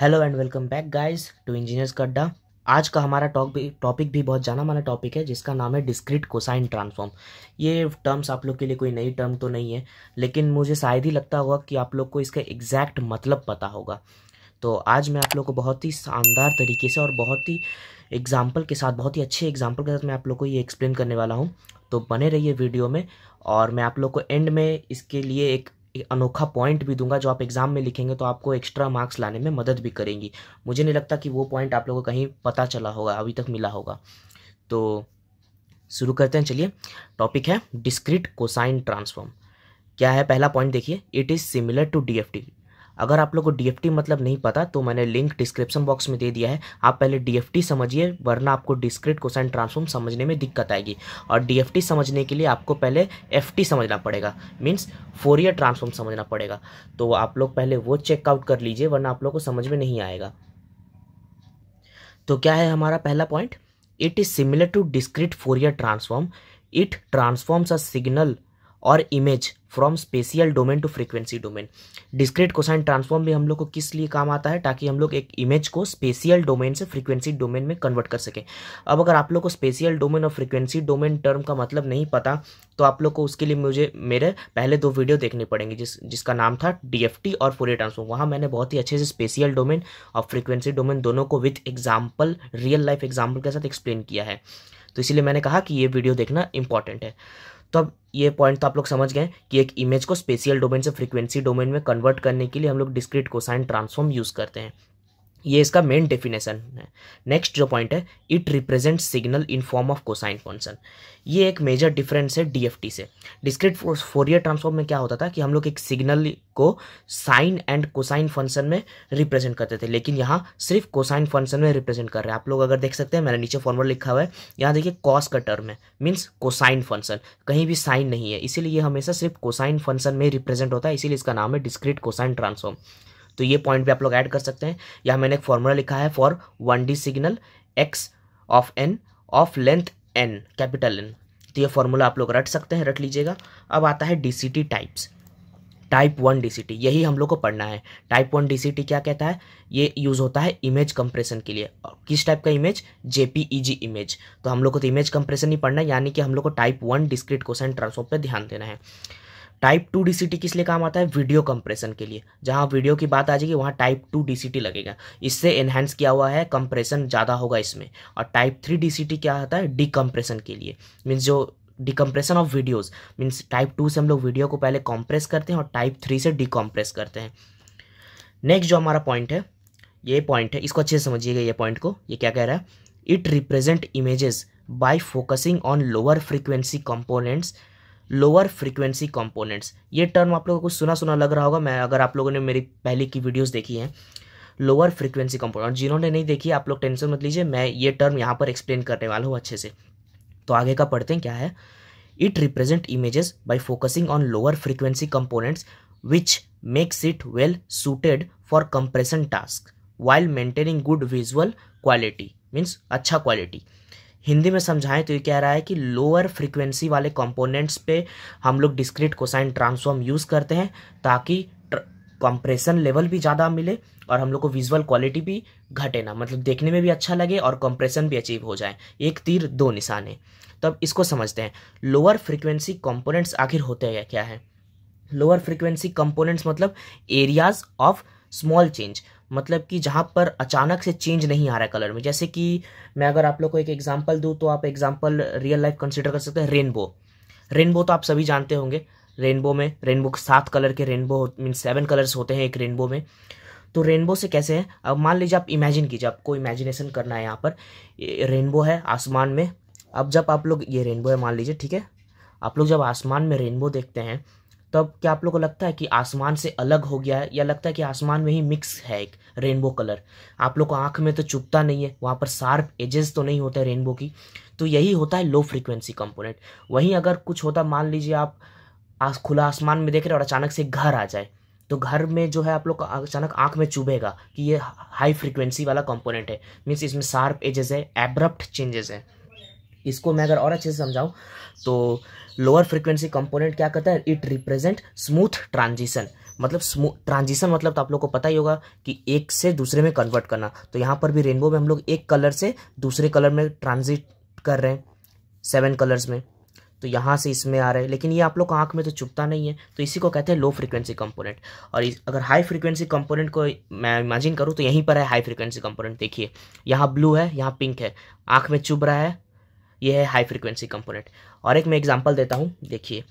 hello and welcome back guys to engineers कड्डा आज का हमारा भी टॉपिक भी बहुत जाना माना टॉपिक है जिसका नाम है डिस्क्रीट कोसाइन ट्रांसफॉर्म ये टर्म्स आप लोग के लिए कोई नई टर्म तो नहीं है लेकिन मुझे शायद ही लगता होगा कि आप लोग को इसका एग्जैक्ट मतलब पता होगा तो आज मैं आप लोग को बहुत ही शानदार तरीके से और बहुत ही एग्जाम्पल के साथ बहुत ही अच्छे एग्जाम्पल के साथ मैं आप लोग को ये एक्सप्लेन करने वाला हूँ तो बने रहिए वीडियो में और मैं आप लोग को एंड में इसके लिए एक अनोखा पॉइंट भी दूंगा जो आप एग्ज़ाम में लिखेंगे तो आपको एक्स्ट्रा मार्क्स लाने में मदद भी करेंगी मुझे नहीं लगता कि वो पॉइंट आप लोगों को कहीं पता चला होगा अभी तक मिला होगा तो शुरू करते हैं चलिए टॉपिक है डिस्क्रिट कोसाइन ट्रांसफॉर्म क्या है पहला पॉइंट देखिए it is similar to D F T अगर आप लोग को डी मतलब नहीं पता तो मैंने लिंक डिस्क्रिप्शन बॉक्स में दे दिया है आप पहले डी समझिए वरना आपको डिस्क्रिट कोसाइन ट्रांसफॉर्म समझने में दिक्कत आएगी और डी समझने के लिए आपको पहले एफ समझना पड़ेगा मीन्स फोरियर ट्रांसफॉर्म समझना पड़ेगा तो आप लोग पहले वो चेकआउट कर लीजिए वरना आप लोग को समझ में नहीं आएगा तो क्या है हमारा पहला point it is similar to discrete Fourier transform it transforms a signal और image from spatial domain to frequency domain discrete cosine transform भी हम लोग को किस लिए काम आता है ताकि हम लोग एक इमेज को स्पेशियल डोमेन से फ्रीक्वेंसी डोमेन में कन्वर्ट कर सकें अब अगर आप लोग को स्पेशियल डोमेन और फ्रीक्वेंसी डोमेन टर्म का मतलब नहीं पता तो आप लोग को उसके लिए मुझे मेरे पहले दो वीडियो देखने पड़ेंगे जिस जिसका नाम था डी और फोरियर ट्रांसफॉर्म वहाँ मैंने बहुत ही अच्छे से स्पेशियल डोमेन और फ्रीक्वेंसी डोमेन दोनों को with example real life example के साथ एक्सप्लेन किया है तो इसलिए मैंने कहा कि ये वीडियो देखना इंपॉर्टेंट है तो अब ये पॉइंट तो आप लोग समझ गए कि एक इमेज को स्पेशियल डोमेन से फ्रीक्वेंसी डोमेन में कन्वर्ट करने के लिए हम लोग डिस्क्रीट कोसाइन ट्रांसफॉर्म यूज़ करते हैं ये इसका मेन डेफिनेशन है नेक्स्ट जो पॉइंट है it represent signal in form of cosine function ये एक मेजर डिफरेंस है डीएफटी से डिस्क्रिट फोरियर ट्रांसफॉर्म में क्या होता था कि हम लोग एक सिग्नल को साइन एंड कोसाइन फंक्शन में रिप्रेजेंट करते थे लेकिन यहाँ सिर्फ कोसाइन फंक्शन में रिप्रेजेंट कर रहे हैं आप लोग अगर देख सकते हैं मैंने नीचे फॉर्मूला लिखा हुआ है यहाँ देखिए कॉस का टर्म है मीन्स कोसाइन फंक्शन कहीं भी साइन नहीं है इसीलिए हमेशा सिर्फ कोसाइन फंक्शन में रिप्रेजेंट होता है इसीलिए इसका नाम है डिस्क्रिट कोसाइन ट्रांसफॉर्म तो ये पॉइंट भी आप लोग ऐड कर सकते हैं यहाँ मैंने एक फॉर्मूला लिखा है for one D signal X of N of length N capital N तो ये फॉर्मूला आप लोग रट सकते हैं रट लीजिएगा अब आता है the types type one D यही हम लोग को पढ़ना है टाइप वन डी क्या कहता है ये यूज़ होता है इमेज कंप्रेशन के लिए और किस टाइप का इमेज जेपीईजी इमेज तो हम लोग को तो इमेज कंप्रेशन ही पढ़ना है यानी कि हम लोग को type one discrete question transform पर ध्यान देना है टाइप टू डी किस लिए काम आता है वीडियो कंप्रेशन के लिए जहाँ वीडियो की बात आ जाएगी वहाँ टाइप टू डी लगेगा इससे एनहेंस किया हुआ है कंप्रेशन ज़्यादा होगा इसमें और टाइप थ्री डी क्या आता है डिकम्प्रेशन के लिए मीन्स जो decompression of videos means type two से हम लोग वीडियो को पहले कॉम्प्रेस करते हैं और टाइप थ्री से डिकम्प्रेस करते हैं नेक्स्ट जो हमारा पॉइंट है ये पॉइंट है इसको अच्छे से समझिएगा ये पॉइंट को ये क्या कह रहा है it represent images by focusing on lower frequency components lower frequency components ये टर्म आप लोगों को कुछ सुना सुना लग रहा होगा मैं अगर आप लोगों ने मेरी पहले की वीडियोस देखी हैं लोअर फ्रीक्वेंसी कंपोनेंट जिन्होंने नहीं देखी आप लोग टेंशन मत लीजिए मैं ये टर्म यहाँ पर एक्सप्लेन करने वाला हूँ अच्छे से तो आगे का पढ़ते हैं क्या है it represent images by focusing on lower frequency components which makes it well suited for compression task while maintaining good visual quality means अच्छा क्वालिटी हिंदी में समझाएं तो ये कह रहा है कि लोअर फ्रिक्वेंसी वाले कंपोनेंट्स पे हम लोग डिस्क्रीट कोसाइन ट्रांसफॉर्म यूज़ करते हैं ताकि कंप्रेशन लेवल भी ज़्यादा मिले और हम लोग को विजुअल क्वालिटी भी घटे ना मतलब देखने में भी अच्छा लगे और कंप्रेशन भी अचीव हो जाए एक तीर दो निशाने तो इसको समझते हैं लोअर फ्रिक्वेंसी कॉम्पोनेंट्स आखिर होते हैं क्या है लोअर फ्रिक्वेंसी कंपोनेंट्स मतलब एरियाज ऑफ स्मॉल चेंज मतलब कि जहाँ पर अचानक से चेंज नहीं आ रहा है कलर में जैसे कि मैं अगर आप लोग को एक एग्जाम्पल दूँ तो आप एग्जाम्पल रियल लाइफ कंसिडर कर सकते हैं रेनबो रेनबो तो आप सभी जानते होंगे रेनबो में रेनबो के सात कलर के रेनबो मीन सेवन कलर्स होते हैं एक रेनबो में तो रेनबो से कैसे है अब मान लीजिए आप इमेजिन कीजिए आपको इमेजिनेशन करना है यहाँ पर रेनबो है आसमान में अब जब आप लोग ये रेनबो है मान लीजिए ठीक है आप लोग जब आसमान में रेनबो देखते हैं तब क्या आप लोग को लगता है कि आसमान से अलग हो गया है या लगता है कि आसमान में ही मिक्स है एक रेनबो कलर आप लोग को आँख में तो चुपता नहीं है वहाँ पर शार्प एजेस तो नहीं होते रेनबो की तो यही होता है लो फ्रिक्वेंसी कंपोनेंट वहीं अगर कुछ होता मान लीजिए आप आस खुला आसमान में देख रहे और अचानक से घर आ जाए तो घर में जो है आप लोग अचानक आंख में चुभेगा कि ये हाई फ्रिक्वेंसी वाला कंपोनेंट है मीन्स इसमें शार्प एजेस है एब्रप्ट चेंजेस है इसको मैं अगर और अच्छे से समझाऊँ तो लोअर फ्रिक्वेंसी कंपोनेंट क्या करता है इट रिप्रेजेंट स्मूथ ट्रांजिशन मतलब स्मूथ ट्रांजिशन मतलब तो आप लोग को पता ही होगा कि एक से दूसरे में कन्वर्ट करना तो यहाँ पर भी रेनबो में हम लोग एक कलर से दूसरे कलर में ट्रांजिट कर रहे हैं सेवन कलर्स में तो यहाँ से इसमें आ रहे हैं लेकिन ये आप लोग आँख में तो चुपता नहीं है तो इसी को कहते हैं लो फ्रिक्वेंसी कंपोनेंट और अगर हाई फ्रिक्वेंसी कंपोनेंट को मैं इमेजिन करूँ तो यहीं पर है हाई फ्रिक्वेंसी कंपोनेंट देखिए यहाँ ब्लू है यहाँ पिंक है आँख में चुभ रहा है ये है हाई फ्रिक्वेंसी कंपोनेंट और एक मैं एग्जांपल देता हूँ देखिए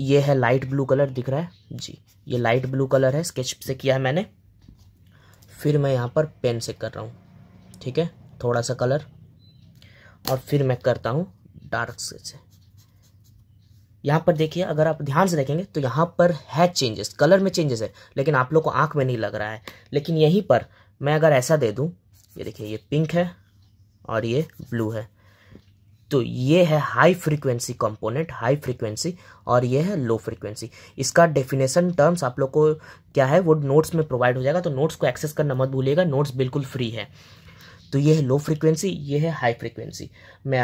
ये है लाइट ब्लू कलर दिख रहा है जी ये लाइट ब्लू कलर है स्केच से किया है मैंने फिर मैं यहाँ पर पेन से कर रहा हूँ ठीक है थोड़ा सा कलर और फिर मैं करता हूँ डार्क स्केच से यहाँ पर देखिए अगर आप ध्यान से देखेंगे तो यहाँ पर है चेंजेस कलर में चेंजेस है लेकिन आप लोग को आँख में नहीं लग रहा है लेकिन यहीं पर मैं अगर ऐसा दे दूँ ये देखिए ये पिंक है और ये ब्लू है तो ये है high frequency component high frequency और ये है लो फ्रीक्वेंसी इसका डेफिनेशन टर्म्स आप लोग को क्या है वो नोट्स में प्रोवाइड हो जाएगा तो नोट्स को एक्सेस करना मत भूलिएगा नोट्स बिल्कुल फ्री है तो ये है लो फ्रीक्वेंसी ये है हाई फ्रीक्वेंसी मैं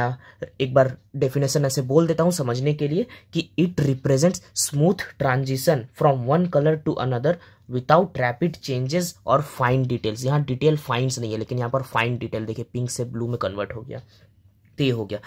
एक बार डेफिनेशन ऐसे बोल देता हूँ समझने के लिए कि it represents smooth transition from one colour to another without rapid changes और फाइन डिटेल्स यहाँ डिटेल फाइन्स नहीं है लेकिन यहाँ पर फाइन डिटेल देखिए पिंक से ब्लू में कन्वर्ट हो गया तो ये हो गया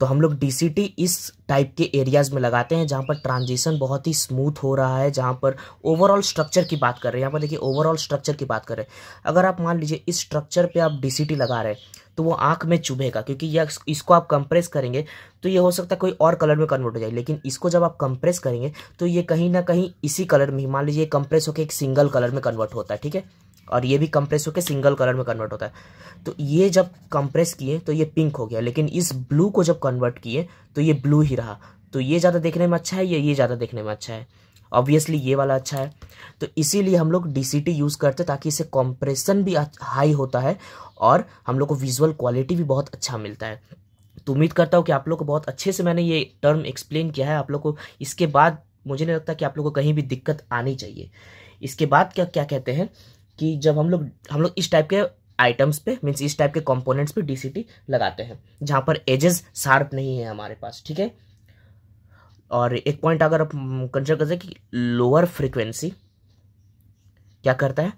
तो हम लोग डी इस टाइप के एरियाज़ में लगाते हैं जहाँ पर ट्रांजिशन बहुत ही स्मूथ हो रहा है जहाँ पर ओवरऑल स्ट्रक्चर की बात कर रहे हैं यहाँ पर देखिए ओवरऑल स्ट्रक्चर की बात कर रहे हैं अगर आप मान लीजिए इस स्ट्रक्चर पे आप डी लगा रहे हैं तो वो आंख में चुभेगा क्योंकि यह इसको आप कंप्रेस करेंगे तो ये हो सकता है कोई और कलर में कन्वर्ट हो जाए लेकिन इसको जब आप कंप्रेस करेंगे तो ये कहीं ना कहीं इसी कलर में मान लीजिए कंप्रेस होकर एक सिंगल कलर में कन्वर्ट होता है ठीक है और ये भी कंप्रेस होकर सिंगल कलर में कन्वर्ट होता है तो ये जब कंप्रेस किए तो ये पिंक हो गया लेकिन इस ब्लू को जब कन्वर्ट किए तो ये ब्लू ही रहा तो ये ज़्यादा देखने में अच्छा है या ये ज़्यादा देखने में अच्छा है ऑब्वियसली ये वाला अच्छा है तो इसीलिए हम लोग डी यूज़ करते हैं ताकि इससे कॉम्प्रेशन भी हाई होता है और हम लोग को विजुअल क्वालिटी भी बहुत अच्छा मिलता है तो उम्मीद करता हूँ कि आप लोग को बहुत अच्छे से मैंने ये टर्म एक्सप्लेन किया है आप लोग को इसके बाद मुझे नहीं लगता कि आप लोग को कहीं भी दिक्कत आनी चाहिए इसके बाद क्या क्या कहते हैं कि जब हम लोग हम लोग इस टाइप के आइटम्स पे मीन्स इस टाइप के कंपोनेंट्स पे डीसीटी लगाते हैं जहाँ पर एजेस शार्प नहीं है हमारे पास ठीक है और एक पॉइंट अगर आप कंसिडर कर कि लोअर फ्रिक्वेंसी क्या करता है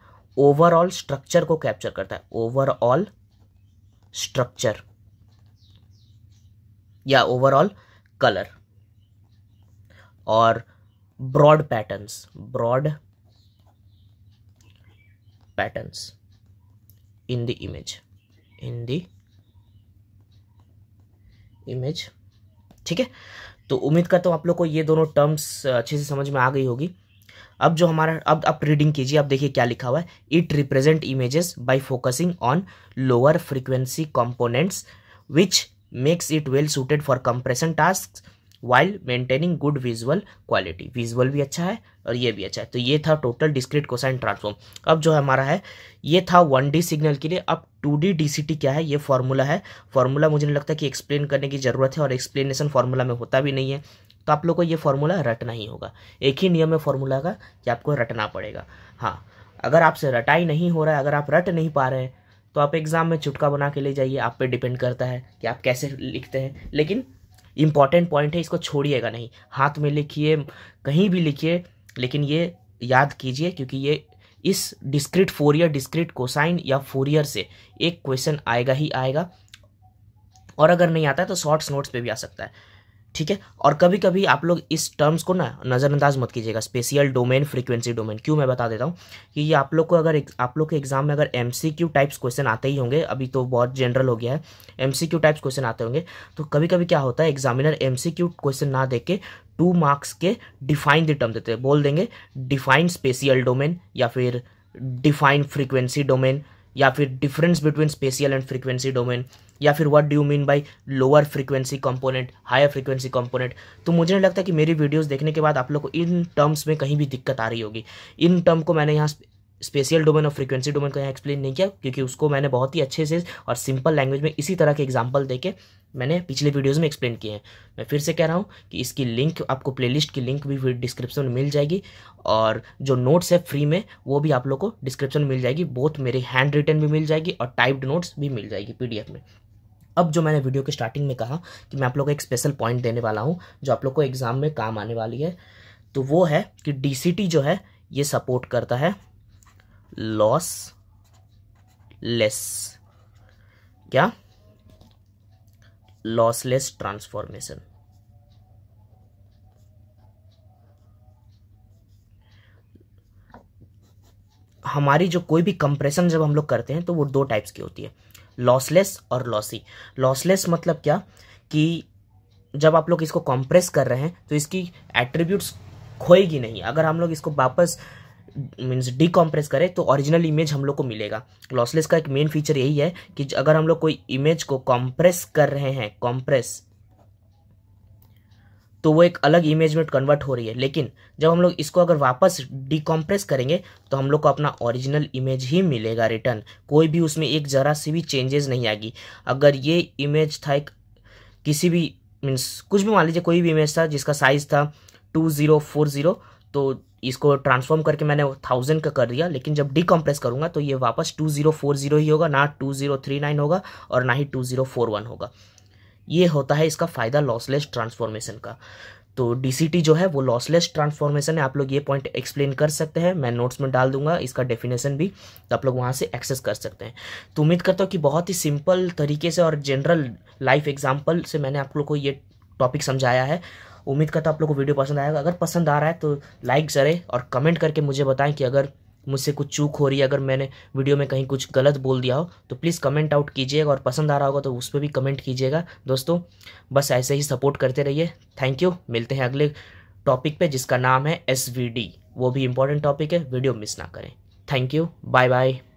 ओवरऑल स्ट्रक्चर को कैप्चर करता है ओवरऑल स्ट्रक्चर या ओवरऑल कलर और broad patterns broad patterns in the image in the image ठीक है तो उम्मीद करता हूँ आप लोग को ये दोनों टर्म्स अच्छे से समझ में आ गई होगी अब जो हमारा अब आप रीडिंग कीजिए आप देखिए क्या लिखा हुआ है it represent images by focusing on lower frequency components which makes it well suited for compression task while maintaining good visual quality visual भी अच्छा है और ये भी अच्छा है तो ये था टोटल डिस्क्रिट कोसाइन ट्रांसफॉर्म अब जो है हमारा है ये था वन डी सिग्नल के लिए अब two D D C T क्या है ये फार्मूला है फार्मूला मुझे नहीं लगता कि एक्सप्लेन करने की ज़रूरत है और एक्सप्लेनेशन फार्मूला में होता भी नहीं है तो आप लोग को ये फार्मूला रटना ही होगा एक ही नियम है फार्मूला का कि आपको रटना पड़ेगा हाँ अगर आपसे रटाई नहीं हो रहा है अगर आप रट नहीं पा रहे हैं तो आप एग्ज़ाम में चुटका बना के ले जाइए आप पे डिपेंड करता है कि आप कैसे लिखते हैं लेकिन इंपॉर्टेंट पॉइंट है इसको छोड़िएगा नहीं हाथ में लिखिए कहीं भी लिखिए लेकिन ये याद कीजिए क्योंकि ये इस डिस्क्रिट फोरियर डिस्क्रिट कोसाइन या फोरियर से एक क्वेश्चन आएगा ही आएगा और अगर नहीं आता है तो शॉर्ट्स नोट्स पे भी आ सकता है ठीक है और कभी कभी आप लोग इस टर्म्स को ना नज़रअंदाज मत कीजिएगा स्पेशियल डोमेन फ्रीक्वेंसी डोमेन क्यों मैं बता देता हूँ कि ये आप लोग को अगर आप लोग के एग्जाम में अगर एम टाइप्स क्वेश्चन आते ही होंगे अभी तो बहुत जनरल हो गया है एम टाइप्स क्वेश्चन आते होंगे तो कभी कभी क्या होता है एग्जामिनर एम क्वेश्चन ना दे के टू मार्क्स के डिफाइन द टर्म देते हैं बोल देंगे डिफाइन स्पेशियल डोमेन या फिर डिफाइन फ्रीक्वेंसी डोमेन या फिर difference between spatial and frequency domain या फिर what do you mean by lower frequency component higher frequency component तो मुझे नहीं लगता कि मेरी वीडियोस देखने के बाद आप लोग को इन टर्म्स में कहीं भी दिक्कत आ रही होगी इन टर्म को मैंने यहाँ स्पेशियल डोमेन और फ्रीक्वेंसी डोमेन को यहाँ एक्सप्लेन नहीं किया क्योंकि उसको मैंने बहुत ही अच्छे से और सिंपल लैंग्वेज में इसी तरह के एग्जाम्पल देके मैंने पिछले वीडियोज़ में एक्सप्लेन किए हैं मैं फिर से कह रहा हूँ कि इसकी लिंक आपको प्लेलिस्ट की लिंक भी डिस्क्रिप्शन में मिल जाएगी और जो नोट्स है फ्री में वो भी आप लोग को डिस्क्रिप्शन में मिल जाएगी बहुत मेरे हैंड रिटर्न भी मिल जाएगी और टाइप्ड नोट्स भी मिल जाएगी पी में अब जो मैंने वीडियो के स्टार्टिंग में कहा कि मैं आप लोग को एक स्पेशल पॉइंट देने वाला हूँ जो आप लोग को एग्ज़ाम में काम आने वाली है तो वो है कि डी जो है ये सपोर्ट करता है लॉस लेस क्या लॉसलेस ट्रांसफॉर्मेशन हमारी जो कोई भी कंप्रेशन जब हम लोग करते हैं तो वो दो टाइप्स की होती है लॉसलेस और लॉसी लॉसलेस मतलब क्या कि जब आप लोग इसको कंप्रेस कर रहे हैं तो इसकी एट्रीब्यूट्स खोएगी नहीं अगर हम लोग इसको वापस मीन्स डिकॉम्प्रेस करें तो ओरिजिनल इमेज हम लोग को मिलेगा लॉसलेस का एक मेन फीचर यही है कि अगर हम लोग कोई इमेज को कॉम्प्रेस कर रहे हैं कॉम्प्रेस तो वो एक अलग इमेज में कन्वर्ट हो रही है लेकिन जब हम लोग इसको अगर वापस डिकॉम्प्रेस करेंगे तो हम लोग को अपना ओरिजिनल इमेज ही मिलेगा रिटर्न कोई भी उसमें एक ज़रा सी भी चेंजेस नहीं आएगी अगर ये इमेज था एक किसी भी मीन्स कुछ भी मान लीजिए कोई भी इमेज था जिसका साइज़ था टू ज़ीरो फोर ज़ीरो तो इसको ट्रांसफॉर्म करके मैंने थाउजेंड का कर दिया लेकिन जब डिकम्प्रेस करूँगा तो ये वापस टू ज़ीरो फोर ज़ीरो ही होगा ना टू ज़ीरो थ्री नाइन होगा और ना ही टू ज़ीरो फोर वन होगा ये होता है इसका फ़ायदा लॉसलेस ट्रांसफॉर्मेशन का तो डी जो है वो लॉसलेस ट्रांसफॉर्मेशन है आप लोग ये पॉइंट एक्सप्लेन कर सकते हैं मैं नोट्स में डाल दूंगा इसका डेफिनेशन भी तो आप लोग वहाँ से एक्सेस कर सकते हैं तो उम्मीद करता हूँ कि बहुत ही सिंपल तरीके से और जनरल लाइफ एग्जाम्पल से मैंने आप लोग को ये टॉपिक समझाया है उम्मीद करता आप लोग को वीडियो पसंद आएगा अगर पसंद आ रहा है तो लाइक ज़रे और कमेंट करके मुझे बताएं कि अगर मुझसे कुछ चूक हो रही है अगर मैंने वीडियो में कहीं कुछ गलत बोल दिया हो तो प्लीज़ कमेंट आउट कीजिएगा और पसंद आ रहा होगा तो उस पर भी कमेंट कीजिएगा दोस्तों बस ऐसे ही सपोर्ट करते रहिए थैंक यू मिलते हैं अगले टॉपिक पे जिसका नाम है एस वो भी इम्पोर्टेंट टॉपिक है वीडियो मिस ना करें थैंक यू बाय बाय